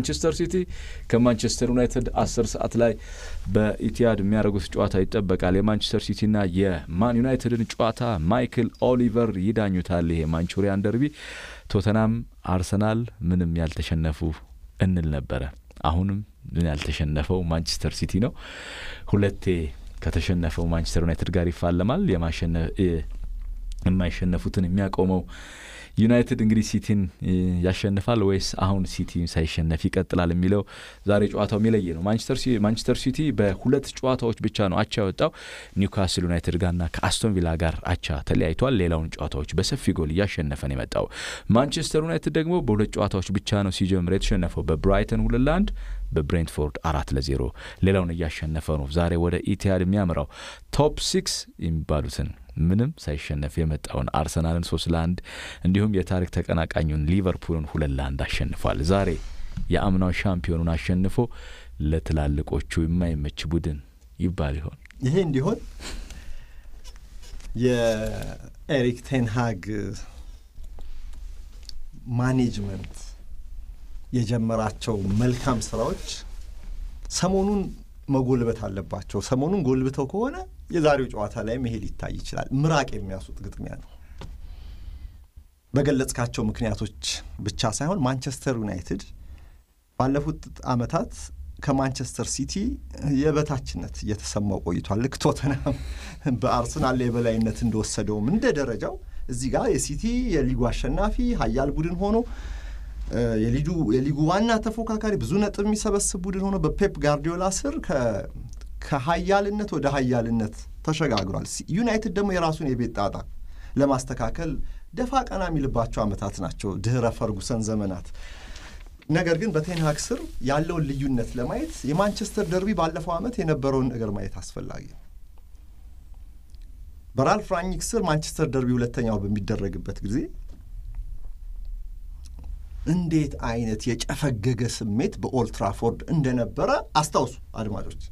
ማንቸስተር ሲቲ ከማንቸስተር ዩናይትድ አስር ሰዓት ላይ በኢትያድ የሚያደርጉት ጨዋታ ይጠበቃል። የማንቸስተር ሲቲና የማን ዩናይትድን ጨዋታ ማይክል ኦሊቨር ይዳኙታል። ይሄ ማንቹሪያን ደርቢ ቶተናም አርሰናል ምንም ያልተሸነፉ እንል ነበረ። አሁንም ምን ያልተሸነፈው ማንቸስተር ሲቲ ነው። ሁለቴ ከተሸነፈው ማንቸስተር ዩናይትድ ጋር ይፋለማል። የማሸነፍ የማይሸነፉትን የሚያቆመው ዩናይትድ እንግዲህ ሲቲን ያሸንፋል ወይስ አሁን ሲቲ ሳይሸነፍ ይቀጥላል የሚለው ዛሬ ጨዋታው የሚለይ ነው። ማንቸስተር ሲቲ በሁለት ጨዋታዎች ብቻ ነው አቻ ያወጣው ኒውካስል ዩናይትድ ጋርና ከአስቶን ቪላ ጋር አቻ ተለያይቷል። ሌላውን ጨዋታዎች በሰፊ ጎል እያሸነፈ ነው የመጣው። ማንቸስተር ዩናይትድ ደግሞ በሁለት ጨዋታዎች ብቻ ነው ሲጀምር የተሸነፈው በብራይተን ሁለት ለአንድ በብሬንትፎርድ አራት ለዜሮ ሌላውን እያሸነፈ ነው ዛሬ ወደ ኢቲሃድ የሚያምራው ቶፕ ሲክስ የሚባሉትን ምንም ሳይሸነፍ የመጣውን አርሰናልን ሶስት ለአንድ እንዲሁም የታሪክ ተቀናቃኙን ሊቨርፑልን ሁለት ለአንድ አሸንፏል። ዛሬ የአምናው ሻምፒዮኑን አሸንፎ ለትላልቆቹ የማይመች ቡድን ይባል ይሆን? ይሄ እንዲሆን የኤሪክ ቴንሃግ ማኔጅመንት የጀመራቸው መልካም ስራዎች ሰሞኑን መጎልበት አለባቸው። ሰሞኑን ጎልብተው ከሆነ የዛሬው ጨዋታ ላይም ይሄ ሊታይ ይችላል። ምራቅ የሚያስወጥ ግጥሚያ ነው። በገለጽካቸው ምክንያቶች ብቻ ሳይሆን ማንቸስተር ዩናይትድ ባለፉት ዓመታት ከማንቸስተር ሲቲ የበታችነት እየተሰማው ቆይቷል። ልክ ቶተናም በአርሰናል የበላይነት እንደወሰደውም እንደ ደረጃው እዚህ ጋር የሲቲ የሊጉ አሸናፊ ሀያል ቡድን ሆኖ የሊጉ ዋና ተፎካካሪ ብዙ ነጥብ የሚሰበስብ ቡድን ሆኖ በፔፕ ጋርዲዮላ ስር ከሀያልነት ወደ ሀያልነት ተሸጋግሯል። ዩናይትድ ደግሞ የራሱን የቤት ጣጣ ለማስተካከል ደፋ ቀና የሚልባቸው ዓመታት ናቸው ድህረ ፈርጉሰን ዘመናት። ነገር ግን በቴንሃክ ስር ያለውን ልዩነት ለማየት የማንቸስተር ደርቢ ባለፈው ዓመት የነበረውን ነገር ማየት አስፈላጊ ነው። በራልፍ ራኒክ ስር ማንቸስተር ደርቢ ሁለተኛው በሚደረግበት ጊዜ እንዴት አይነት የጨፈገገ ስሜት በኦልትራፎርድ እንደነበረ አስታውሱ አድማጮች።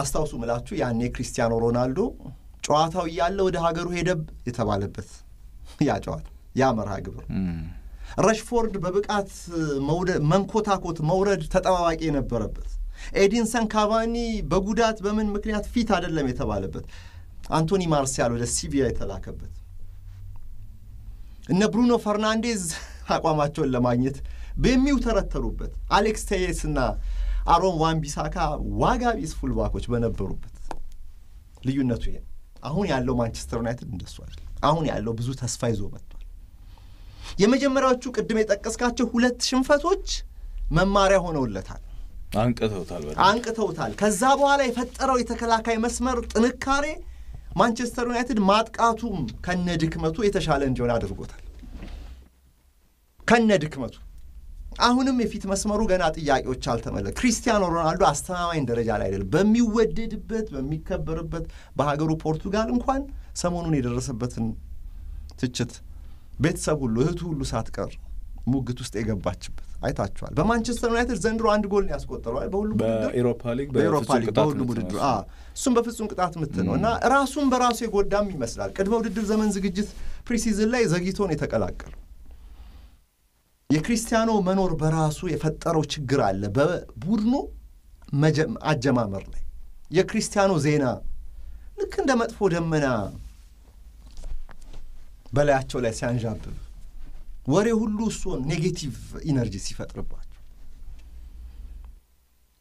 አስታውሱ ምላችሁ ያኔ ክሪስቲያኖ ሮናልዶ ጨዋታው እያለ ወደ ሀገሩ ሄደብ የተባለበት ያ ጨዋታ ያ መርሃ ግብር ረሽፎርድ በብቃት መንኮታኮት መውረድ ተጠባባቂ የነበረበት ኤዲንሰን ካቫኒ በጉዳት በምን ምክንያት ፊት አይደለም የተባለበት አንቶኒ ማርሲያል ወደ ሲቪያ የተላከበት እነ ብሩኖ ፈርናንዴዝ አቋማቸውን ለማግኘት በሚውተረተሩበት አሌክስ ቴየስና አሮን ዋን ቢሳካ ዋጋ ቢስ ፉልባኮች በነበሩበት ልዩነቱ ይሄ አሁን ያለው ማንቸስተር ዩናይትድ እንደሱ አይደል አሁን ያለው ብዙ ተስፋ ይዞ መጥቷል። የመጀመሪያዎቹ ቅድም የጠቀስካቸው ሁለት ሽንፈቶች መማሪያ ሆነውለታል፣ አንቅተውታል አንቅተውታል። ከዛ በኋላ የፈጠረው የተከላካይ መስመር ጥንካሬ ማንቸስተር ዩናይትድ ማጥቃቱም ከነ ድክመቱ የተሻለ እንዲሆን አድርጎታል። ከነ ድክመቱ አሁንም የፊት መስመሩ ገና ጥያቄዎች አልተመለ ክሪስቲያኖ ሮናልዶ አስተማማኝ ደረጃ ላይ አይደለም። በሚወደድበት በሚከበርበት በሀገሩ ፖርቱጋል እንኳን ሰሞኑን የደረሰበትን ትችት ቤተሰብ ሁሉ እህቱ ሁሉ ሳትቀር ሙግት ውስጥ የገባችበት አይታችኋል። በማንቸስተር ዩናይትድ ዘንድሮ አንድ ጎል ያስቆጠረዋል በሁሉ በኤሮፓ ሊግ በሁሉ ውድድር እሱም በፍጹም ቅጣት ምት ነው እና ራሱን በራሱ የጎዳም ይመስላል። ቅድመ ውድድር ዘመን ዝግጅት ፕሪሲዝን ላይ ዘግይቶን የተቀላቀሉ የክርስቲያኖ መኖር በራሱ የፈጠረው ችግር አለ። በቡድኑ አጀማመር ላይ የክርስቲያኖ ዜና ልክ እንደ መጥፎ ደመና በላያቸው ላይ ሲያንዣብብ ወሬ ሁሉ እሱን ኔጌቲቭ ኢነርጂ ሲፈጥርባቸው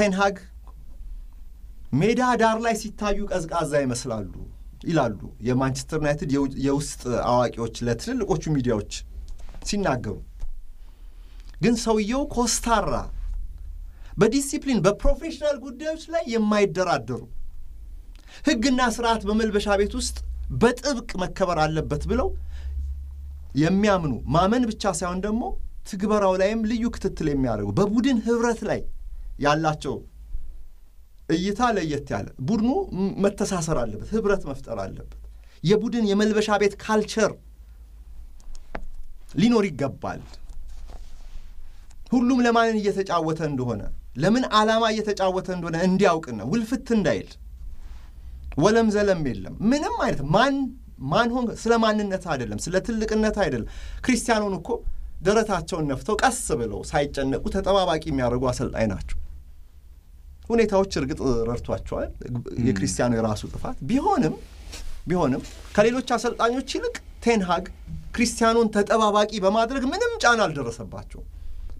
ቴንሃግ ሜዳ ዳር ላይ ሲታዩ ቀዝቃዛ ይመስላሉ ይላሉ የማንቸስተር ዩናይትድ የውስጥ አዋቂዎች ለትልልቆቹ ሚዲያዎች ሲናገሩ ግን ሰውየው ኮስታራ፣ በዲሲፕሊን በፕሮፌሽናል ጉዳዮች ላይ የማይደራደሩ ህግና ስርዓት በመልበሻ ቤት ውስጥ በጥብቅ መከበር አለበት ብለው የሚያምኑ ማመን ብቻ ሳይሆን ደግሞ ትግበራው ላይም ልዩ ክትትል የሚያደርጉ በቡድን ህብረት ላይ ያላቸው እይታ ለየት ያለ ቡድኑ መተሳሰር አለበት፣ ህብረት መፍጠር አለበት። የቡድን የመልበሻ ቤት ካልቸር ሊኖር ይገባል። ሁሉም ለማንን እየተጫወተ እንደሆነ ለምን ዓላማ እየተጫወተ እንደሆነ እንዲያውቅና ውልፍት እንዳይል ወለም ዘለም የለም ምንም አይነት ማን ማን ሆን ስለ ማንነት አይደለም፣ ስለ ትልቅነት አይደለም። ክርስቲያኑን እኮ ደረታቸውን ነፍተው ቀስ ብለው ሳይጨነቁ ተጠባባቂ የሚያደርጉ አሰልጣኝ ናቸው። ሁኔታዎች እርግጥ ረድቷቸዋል፣ የክርስቲያኑ የራሱ ጥፋት ቢሆንም ቢሆንም ከሌሎች አሰልጣኞች ይልቅ ቴንሃግ ክርስቲያኑን ተጠባባቂ በማድረግ ምንም ጫና አልደረሰባቸውም።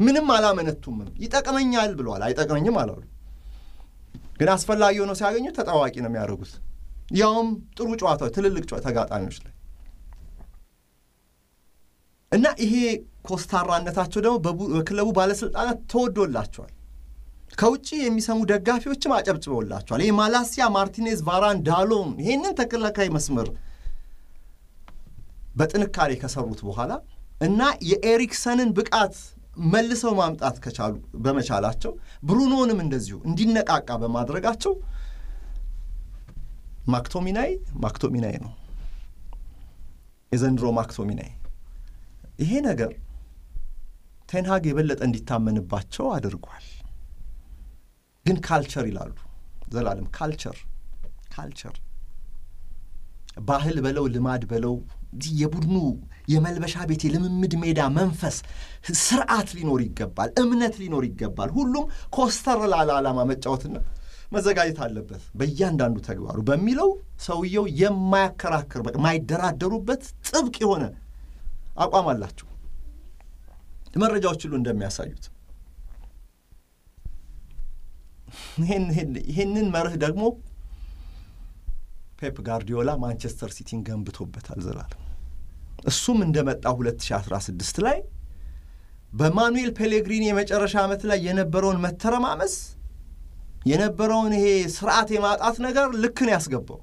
ምንም አላመነቱምም ይጠቅመኛል ብለዋል። አይጠቅመኝም አላሉ። ግን አስፈላጊ ሆነው ሲያገኙ ተጣዋቂ ነው የሚያደርጉት። ያውም ጥሩ ጨዋታ ትልልቅ ተጋጣሚዎች ላይ እና ይሄ ኮስታራነታቸው ደግሞ በክለቡ ባለስልጣናት ተወዶላቸዋል። ከውጭ የሚሰሙ ደጋፊዎችም አጨብጭበውላቸዋል። ይህ ማላሲያ፣ ማርቲኔዝ፣ ቫራን፣ ዳሎም ይሄንን ተከላካይ መስመር በጥንካሬ ከሰሩት በኋላ እና የኤሪክሰንን ብቃት መልሰው ማምጣት ከቻሉ በመቻላቸው ብሩኖንም እንደዚሁ እንዲነቃቃ በማድረጋቸው ማክቶሚናይ ማክቶሚናይ ነው የዘንድሮ ማክቶሚናይ። ይሄ ነገር ቴንሃግ የበለጠ እንዲታመንባቸው አድርጓል። ግን ካልቸር ይላሉ ዘላለም ካልቸር ካልቸር ባህል በለው ልማድ በለው የቡድኑ የመልበሻ ቤት የልምምድ ሜዳ መንፈስ ስርዓት ሊኖር ይገባል፣ እምነት ሊኖር ይገባል። ሁሉም ኮስተር ላለ ዓላማ መጫወትና መዘጋጀት አለበት በእያንዳንዱ ተግባሩ በሚለው ሰውየው የማያከራክር የማይደራደሩበት ጥብቅ የሆነ አቋም አላቸው። መረጃዎች ሁሉ እንደሚያሳዩት ይህንን መርህ ደግሞ ፔፕ ጋርዲዮላ ማንቸስተር ሲቲን ገንብቶበታል ዘላለም። እሱም እንደመጣ 2016 ላይ በማኑኤል ፔሌግሪኒ የመጨረሻ ዓመት ላይ የነበረውን መተረማመስ የነበረውን ይሄ ስርዓት የማጣት ነገር ልክን ያስገባው።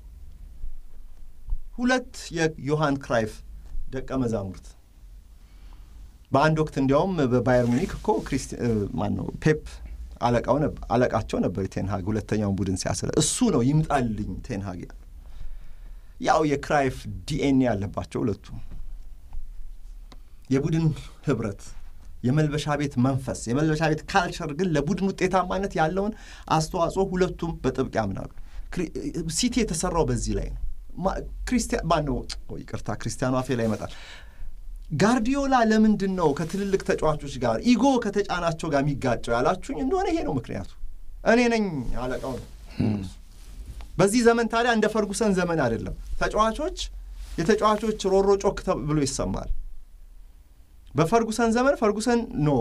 ሁለት የዮሐን ክራይፍ ደቀ መዛሙርት በአንድ ወቅት እንዲያውም በባየር ሙኒክ እኮ ማን ነው ፔፕ አለቃቸው ነበር። ቴንሃግ ሁለተኛውን ቡድን ሲያሰለ እሱ ነው ይምጣልኝ ቴንሃግ ያው የክራይፍ ዲኤንኤ ያለባቸው ሁለቱ የቡድን ህብረት የመልበሻ ቤት መንፈስ የመልበሻ ቤት ካልቸር ግን ለቡድን ውጤታማነት ያለውን አስተዋጽኦ ሁለቱም በጥብቅ ያምናሉ። ሲቲ የተሰራው በዚህ ላይ ነው። ክርስቲያን ማነው? ይቅርታ ክርስቲያኑ አፌ ላይ ይመጣል። ጋርዲዮላ ለምንድን ነው ከትልልቅ ተጫዋቾች ጋር ኢጎ ከተጫናቸው ጋር የሚጋጨው ያላችሁኝ እንደሆነ ይሄ ነው ምክንያቱ። እኔ ነኝ አለቃው ነው በዚህ ዘመን ታዲያ እንደ ፈርጉሰን ዘመን አይደለም። ተጫዋቾች የተጫዋቾች ሮሮ ጮክ ብሎ ይሰማል። በፈርጉሰን ዘመን ፈርጉሰን ኖ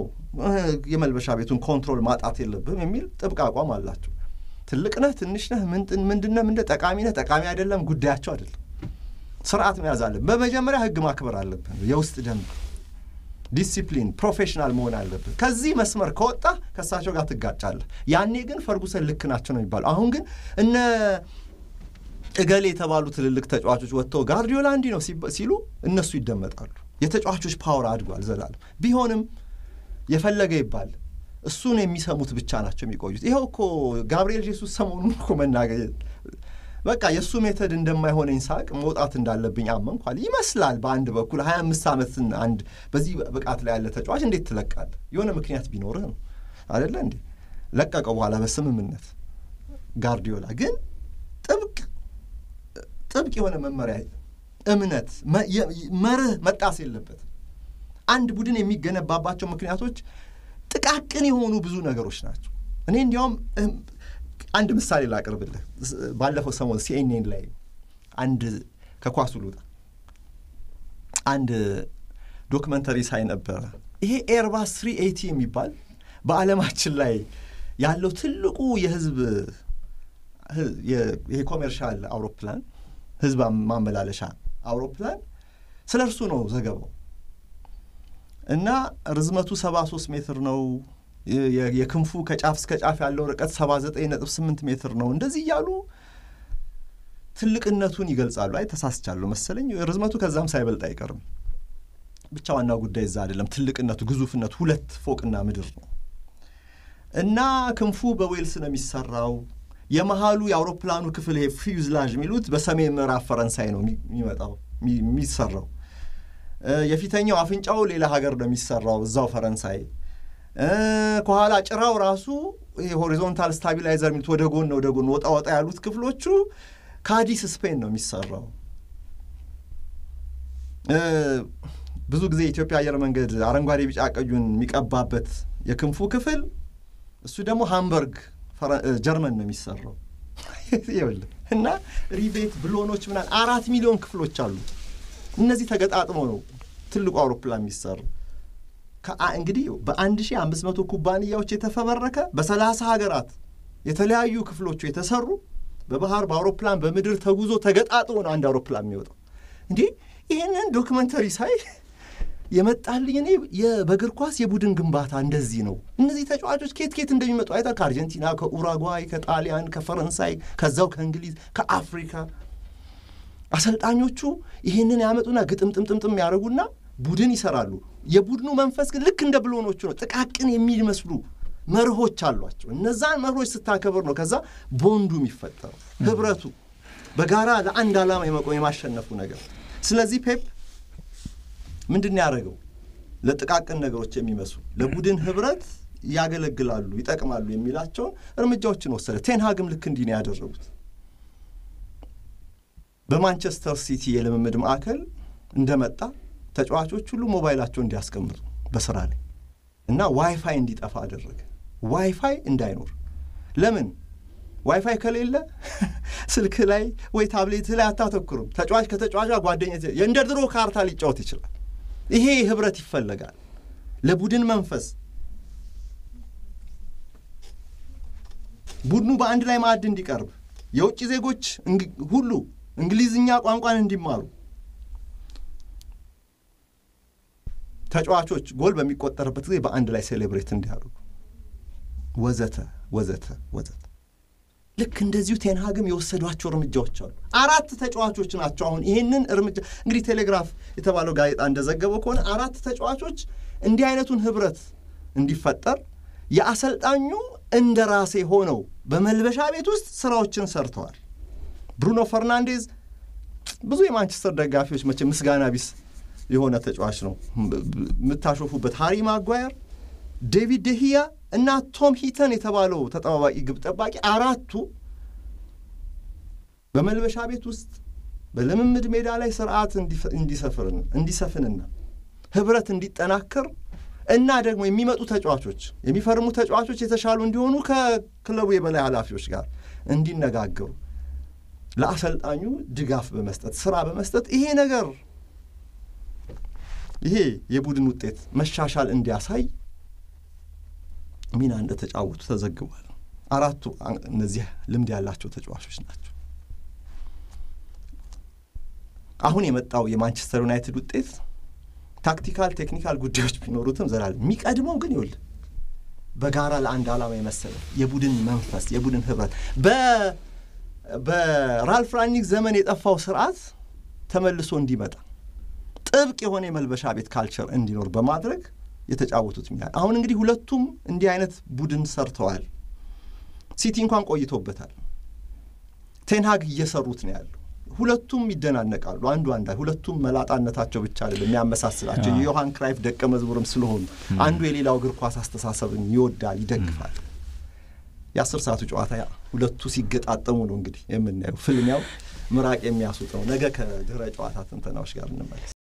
የመልበሻ ቤቱን ኮንትሮል ማጣት የለብህም የሚል ጥብቅ አቋም አላቸው። ትልቅ ነህ፣ ትንሽ ነህ፣ ምንድነ ምንድን ጠቃሚ ነህ፣ ጠቃሚ አይደለም ጉዳያቸው አይደለም። ስርዓት መያዝ አለብህ። በመጀመሪያ ህግ ማክበር አለብህ፣ የውስጥ ደንብ ዲሲፕሊን ፕሮፌሽናል መሆን አለብህ። ከዚህ መስመር ከወጣ ከእሳቸው ጋር ትጋጫለህ። ያኔ ግን ፈርጉሰን ልክ ናቸው ነው የሚባለው። አሁን ግን እነ እገሌ የተባሉ ትልልቅ ተጫዋቾች ወጥተው ጋርዲዮላ እንዲህ ነው ሲሉ እነሱ ይደመጣሉ። የተጫዋቾች ፓወር አድጓል። ዘላለም ቢሆንም የፈለገ ይባል እሱን የሚሰሙት ብቻ ናቸው የሚቆዩት። ይኸው እኮ ጋብርኤል ጄሱስ ሰሞኑን እኮ መናገር በቃ የእሱ ሜተድ እንደማይሆነኝ ሳቅ መውጣት እንዳለብኝ አመንኳል ይመስላል። በአንድ በኩል ሀያ አምስት ዓመትን አንድ በዚህ ብቃት ላይ ያለ ተጫዋች እንዴት ትለቃል የሆነ ምክንያት ቢኖርህ ነው አደለ እንዴ? ለቀቀው በኋላ በስምምነት ጋርዲዮላ ግን ጥብቅ ጥብቅ የሆነ መመሪያ እምነት መርህ መጣስ የለበትም። አንድ ቡድን የሚገነባባቸው ምክንያቶች ጥቃቅን የሆኑ ብዙ ነገሮች ናቸው። እኔ እንዲያውም አንድ ምሳሌ ላቅርብልህ። ባለፈው ሰሞን ሲኤንኤን ላይ አንድ ከኳሱ ልውጣ አንድ ዶክመንተሪ ሳይ ነበረ። ይሄ ኤርባስ ስሪ ኤቲ የሚባል በዓለማችን ላይ ያለው ትልቁ የህዝብ ይሄ ኮሜርሻል አውሮፕላን ህዝብ ማመላለሻ አውሮፕላን ስለ እርሱ ነው ዘገባው እና ርዝመቱ ሰባ ሶስት ሜትር ነው። የክንፉ ከጫፍ እስከ ጫፍ ያለው ርቀት 79.8 ሜትር ነው። እንደዚህ እያሉ ትልቅነቱን ይገልጻሉ። አይ ተሳስቻለሁ መሰለኝ፣ ርዝመቱ ከዛም ሳይበልጥ አይቀርም። ብቻ ዋና ጉዳይ እዛ አይደለም፣ ትልቅነቱ ግዙፍነቱ፣ ሁለት ፎቅና ምድር ነው እና ክንፉ በዌልስ ነው የሚሰራው። የመሀሉ የአውሮፕላኑ ክፍል ይሄ ፊዩዝላዥ የሚሉት በሰሜን ምዕራብ ፈረንሳይ ነው የሚመጣው የሚሰራው። የፊተኛው አፍንጫው ሌላ ሀገር ነው የሚሰራው እዛው ፈረንሳይ ከኋላ ጭራው ራሱ ሆሪዞንታል ስታቢላይዘር የሚሉት ወደ ጎን ወደ ጎን ወጣ ወጣ ያሉት ክፍሎቹ ካዲስ ስፔን ነው የሚሰራው። ብዙ ጊዜ የኢትዮጵያ አየር መንገድ አረንጓዴ፣ ቢጫ፣ ቀዩን የሚቀባበት የክንፉ ክፍል እሱ ደግሞ ሃምበርግ ጀርመን ነው የሚሰራው እና ሪቤት ብሎኖች ምናምን አራት ሚሊዮን ክፍሎች አሉ። እነዚህ ተገጣጥሞ ነው ትልቁ አውሮፕላን የሚሰራው። እንግዲህ በ1500 ኩባንያዎች የተፈበረከ በ30 ሀገራት የተለያዩ ክፍሎቹ የተሰሩ በባህር በአውሮፕላን በምድር ተጉዞ ተገጣጥሞ ነው አንድ አውሮፕላን የሚወጣው። እንዲህ ይህንን ዶክመንተሪ ሳይ የመጣልኝ እኔ በእግር ኳስ የቡድን ግንባታ እንደዚህ ነው። እነዚህ ተጫዋቾች ኬት ኬት እንደሚመጡ አይተህ ከአርጀንቲና፣ ከኡራጓይ፣ ከጣሊያን፣ ከፈረንሳይ፣ ከዛው ከእንግሊዝ፣ ከአፍሪካ አሰልጣኞቹ ይህንን ያመጡና ግጥምጥምጥምጥም ያደርጉና ቡድን ይሰራሉ። የቡድኑ መንፈስ ግን ልክ እንደ ብሎኖቹ ነው። ጥቃቅን የሚመስሉ መርሆች አሏቸው። እነዛን መርሆች ስታከብር ነው ከዛ ቦንዱ የሚፈጠረው ህብረቱ፣ በጋራ ለአንድ ዓላማ የመቆም የማሸነፉ ነገር። ስለዚህ ፔፕ ምንድን ያደረገው ለጥቃቅን ነገሮች የሚመስሉ ለቡድን ህብረት ያገለግላሉ፣ ይጠቅማሉ የሚላቸውን እርምጃዎችን ወሰደ። ቴንሃግም ልክ እንዲህ ነው ያደረጉት። በማንቸስተር ሲቲ የልምምድ ማዕከል እንደመጣ ተጫዋቾች ሁሉ ሞባይላቸው እንዲያስቀምጡ በስራ ላይ እና ዋይፋይ እንዲጠፋ አደረገ። ዋይፋይ እንዳይኖር ለምን? ዋይፋይ ከሌለ ስልክ ላይ ወይ ታብሌት ላይ አታተኩርም። ተጫዋች ከተጫዋች ጓደኛ እንደ ድሮ ካርታ ሊጫወት ይችላል። ይሄ ህብረት ይፈለጋል ለቡድን መንፈስ ቡድኑ በአንድ ላይ ማዕድ እንዲቀርብ የውጭ ዜጎች ሁሉ እንግሊዝኛ ቋንቋን እንዲማሩ ተጫዋቾች ጎል በሚቆጠርበት ጊዜ በአንድ ላይ ሴሌብሬት እንዲያደርጉ ወዘተ ወዘተ ወዘተ። ልክ እንደዚሁ ቴንሃግም የወሰዷቸው እርምጃዎች አሉ። አራት ተጫዋቾች ናቸው አሁን ይህንን እርምጃ እንግዲህ ቴሌግራፍ የተባለው ጋዜጣ እንደዘገበው ከሆነ አራት ተጫዋቾች እንዲህ አይነቱን ህብረት እንዲፈጠር የአሰልጣኙ እንደ ራሴ ሆነው በመልበሻ ቤት ውስጥ ስራዎችን ሰርተዋል። ብሩኖ ፈርናንዴዝ ብዙ የማንቸስተር ደጋፊዎች መቼ ምስጋና ቢስ የሆነ ተጫዋች ነው የምታሾፉበት። ሃሪ ማጓየር፣ ዴቪድ ደሂያ እና ቶም ሂተን የተባለው ተጠባባቂ ግብ ጠባቂ አራቱ በመልበሻ ቤት ውስጥ በልምምድ ሜዳ ላይ ስርዓት እንዲሰፍንና ህብረት እንዲጠናከር እና ደግሞ የሚመጡ ተጫዋቾች የሚፈርሙ ተጫዋቾች የተሻሉ እንዲሆኑ ከክለቡ የበላይ ኃላፊዎች ጋር እንዲነጋገሩ ለአሰልጣኙ ድጋፍ በመስጠት ስራ በመስጠት ይሄ ነገር ይሄ የቡድን ውጤት መሻሻል እንዲያሳይ ሚና እንደተጫወቱ ተዘግቧል። አራቱ እነዚህ ልምድ ያላቸው ተጫዋቾች ናቸው። አሁን የመጣው የማንቸስተር ዩናይትድ ውጤት ታክቲካል፣ ቴክኒካል ጉዳዮች ቢኖሩትም ዘላል የሚቀድመው ግን ይውል በጋራ ለአንድ ዓላማ የመሰለ የቡድን መንፈስ፣ የቡድን ህብረት በራልፍ ራኒክ ዘመን የጠፋው ስርዓት ተመልሶ እንዲመጣ ጥብቅ የሆነ የመልበሻ ቤት ካልቸር እንዲኖር በማድረግ የተጫወቱት ሚና አሁን እንግዲህ ሁለቱም እንዲህ አይነት ቡድን ሰርተዋል። ሲቲ እንኳን ቆይቶበታል። ቴንሃግ እየሰሩት ነው ያሉ ሁለቱም ይደናነቃሉ። አንዱ አንዳ ሁለቱም መላጣነታቸው ብቻ አይደለም የሚያመሳስላቸው የዮሐን ክራይፍ ደቀ መዝሙርም ስለሆኑ አንዱ የሌላው እግር ኳስ አስተሳሰብን ይወዳል፣ ይደግፋል። የአስር ሰዓቱ ጨዋታ ሁለቱ ሲገጣጠሙ ነው እንግዲህ የምናየው። ፍልሚያው ምራቅ የሚያስውጥ ነው። ነገ ከድረ ጨዋታ ትንተናዎች ጋር እንመለስ።